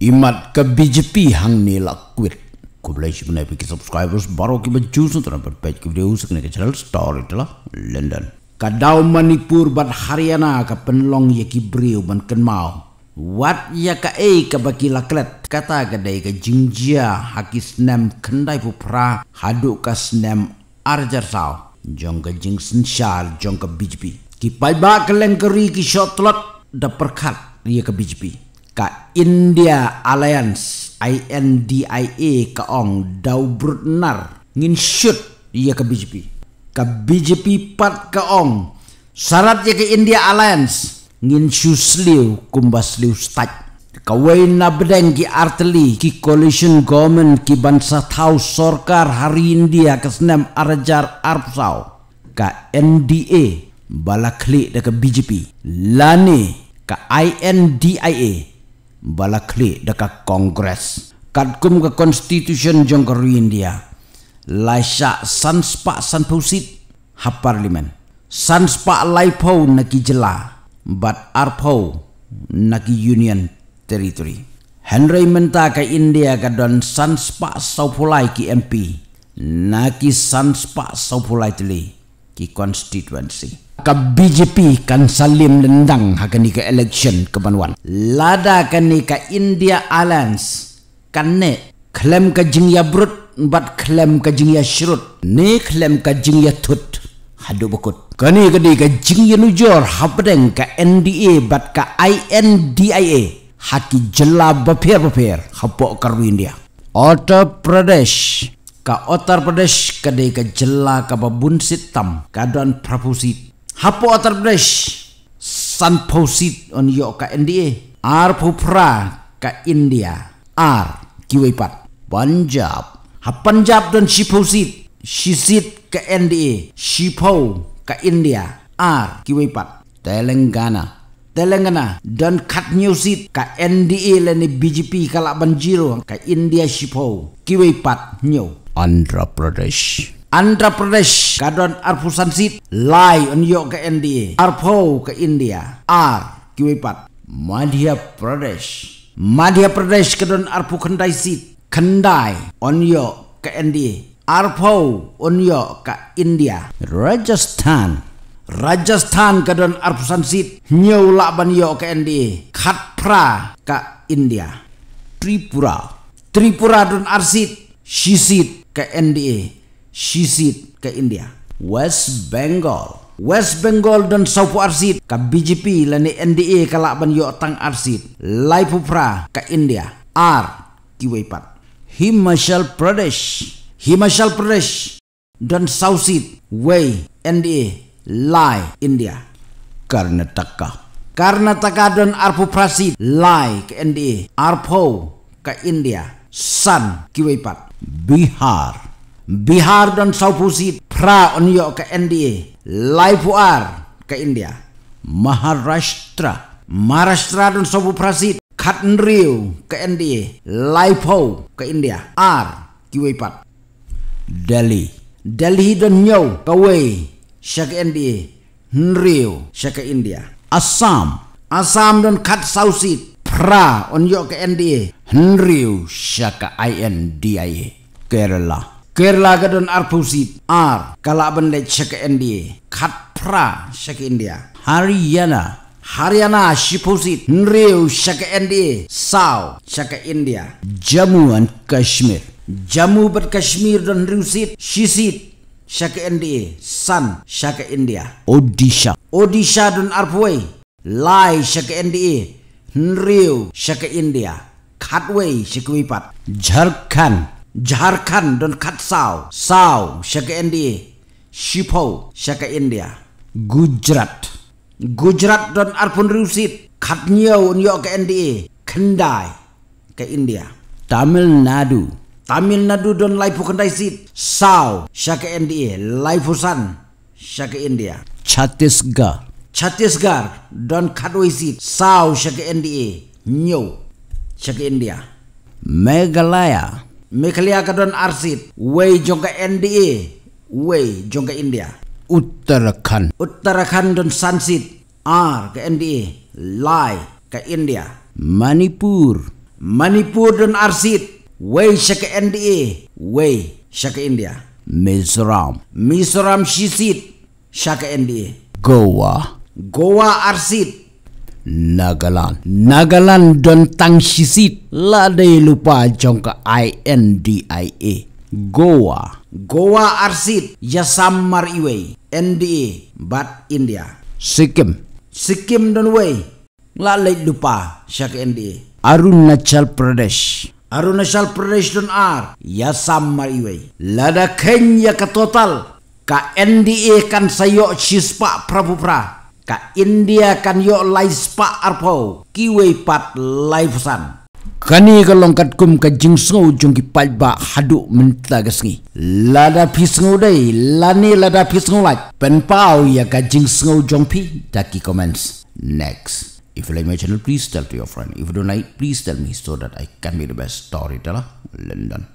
imat ke BJP hang ni lakuit ku boleh shi punai piki subscribers baru, ki baju sun na tana page video usik ke channel story telah london kadau manipur bat haryana ke penlong ya ki ban ken mau wat ya ka e ka baki laklet kata ka dai ka jingjia hakis nem kendai pupra haduk hadu ka snem arjar sao jong ka jing syar jong ka BJP. ki pai ba ke lengkeri ki shotlot da perkat ia ke BJP ka India Alliance INDIA kaong daw brutnar ngin shoot iya ka BJP ka BJP pat kaong syarat ya ke India Alliance ngin shusliu kumbas liw stat kawai na bedeng ki arteli ki coalition government ki bansa tau sorkar hari India kesenam arajar arpsau ka NDA balakli da ka BJP lani ka INDIA bala klik dekat kongres kat ke konstitusyen jongkeru india laisa sanspa sanpusit ha parlimen sanspa laipau nagi jela bat arpau nagi union territory Henry menta ke India ke don sanspa saupulai ki MP. nagi sanspa saupulai telih. ki constituency ka BJP kan salim lendang hakan ka election kebanwan lada kan ka India Alliance kan ne klem ka jingya brut bat klem ka jingya shrut ne klem ka jingya tut hadu bekut kani ka di ka jingya nujor hapdeng ka NDA bat ka INDIA haki jela bapher bapher hapok karwin India, Uttar Pradesh ka Uttar Pradesh kade ka jilla ka babun sitam don prapusit hapo Uttar Pradesh san posit on yo ka NDA ar pupra ka India ar kiwipat Punjab ha Punjab don shipusit shisit ka NDA shipau ka India ar kiwipat Telengana Telengana dan kat seat ka NDA leni BJP kalak banjiro ka India shipau kiwipat new Andhra Pradesh. Andhra Pradesh kadon arfusan sit lai on yo ke India arpo ke India ar kiwipat Madhya Pradesh Madhya Pradesh kadon arpu kendai sit kendai on yo ke India arpo on yo ke India Rajasthan Rajasthan kadon arfusan sit nyo ban yo ke India Khatpra ke India Tripura Tripura don arsit shisit ke NDA, Shizit ke India, West Bengal. West Bengal dan South Arsit ke BGP lani NDA kalak ban yok tang Arsit. Laipupra ke India, R Kiwaipat. Himachal Pradesh, Himachal Pradesh dan Seed, Way NDA, Lai India. Karnataka. Karnataka dan Arpu Prasid, Lai ke NDA, Arpo ke India, Sun Kiwaipat. Bihar. Bihar dan Saupusi pra onyo ke NDA, Laipuar ke India, Maharashtra, Maharashtra dan Saupu Prasit, Katnriu ke NDA, Laipo ke India, R Kiwipat, Delhi, Delhi dan Nyo Kawai ke NDA, Nriu ke India, Assam, Assam dan Kat Sausit, pra onyo ke NDA, Henriu Shaka INDIA Kerala Kerala gadon arpusit R kalaban le Shaka NDA Katpra Shaka India Haryana Haryana Shipusit Henriu Shaka NDA Sao Shaka India Jammu and Kashmir Jammu and Kashmir dan Rusit Shisit Shaka NDA San Shaka India Odisha Odisha dan Arpway Lai Shaka NDA Henriu Shaka India Khatwei Sekuipat Jharkhand, Jharkhand dan Khatsau, Saw Shaka India, Shipho Shaka India, Gujarat, Gujarat dan Arpun Rusit, Khatnyau Nyo ke India, Kendai ke India, Tamil Nadu, Tamil Nadu dan Laipu Kendai Sit, Sau Shaka India, Laipu San Shaka India, Chhattisgarh, Chhattisgarh dan Khatwei Sit, Saw Shaka India, Nyau shaki India. Meghalaya, Meghalaya kadon arsit, way jongka NDA, way jongka India. Uttarakhand, Uttarakhand don sansit, R ke NDA, Lai ke India. Manipur, Manipur don arsit, way shaki NDA, way shaki India. Mizoram, Mizoram shisit, Shaka NDA. Goa, Goa arsit, nagalan nagalan don tang shisit la day lupa ka INDIA. Goa. Goa arsit yasam mar iwe NDA bat India. Sikkim. Sikkim don way la lay lupa shak NDA. Arunachal Pradesh. Arunachal Pradesh don ar yasam mar iwe. Lada Kenya ka total ka NDA kan sayo chispa prabupra. ka india kan yo lais pa arpo kiwe pat laifusan kani kalongkat kum ka jingsu jung ki palba hadu mentla gasngi lada pisngu dai lani lada pisngu lai pen pau ya ka jingsu jong pi taki comments next if you like my channel please tell to your friend if you don't like please tell me so that i can be the best storyteller london